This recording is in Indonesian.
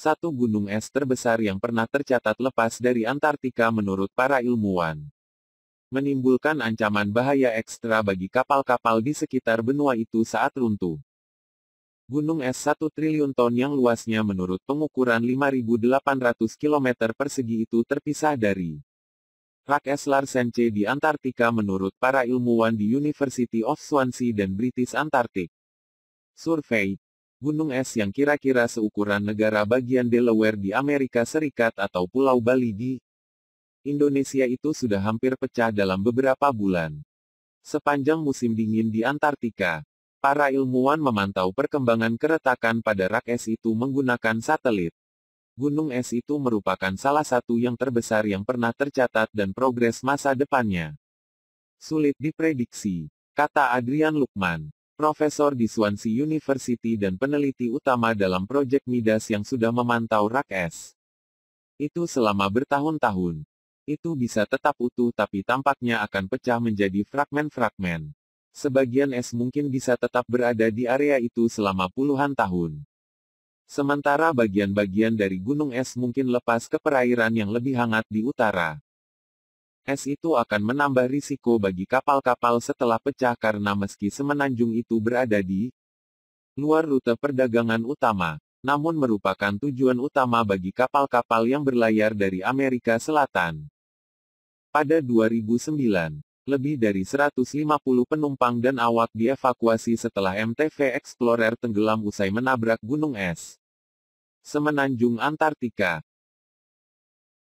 satu gunung es terbesar yang pernah tercatat lepas dari Antartika menurut para ilmuwan. Menimbulkan ancaman bahaya ekstra bagi kapal-kapal di sekitar benua itu saat runtuh. Gunung es 1 triliun ton yang luasnya menurut pengukuran 5.800 km persegi itu terpisah dari Rak es Larsen C. di Antartika menurut para ilmuwan di University of Swansea dan British Antarctic Survey gunung es yang kira-kira seukuran negara bagian Delaware di Amerika Serikat atau Pulau Bali di Indonesia itu sudah hampir pecah dalam beberapa bulan. Sepanjang musim dingin di Antartika, para ilmuwan memantau perkembangan keretakan pada rak es itu menggunakan satelit. Gunung es itu merupakan salah satu yang terbesar yang pernah tercatat dan progres masa depannya. Sulit diprediksi, kata Adrian Lukman profesor di Swansea University dan peneliti utama dalam proyek Midas yang sudah memantau rak es. Itu selama bertahun-tahun. Itu bisa tetap utuh tapi tampaknya akan pecah menjadi fragmen-fragmen. Sebagian es mungkin bisa tetap berada di area itu selama puluhan tahun. Sementara bagian-bagian dari gunung es mungkin lepas ke perairan yang lebih hangat di utara es itu akan menambah risiko bagi kapal-kapal setelah pecah karena meski semenanjung itu berada di luar rute perdagangan utama, namun merupakan tujuan utama bagi kapal-kapal yang berlayar dari Amerika Selatan. Pada 2009, lebih dari 150 penumpang dan awak dievakuasi setelah MTV Explorer tenggelam usai menabrak gunung es. Semenanjung Antartika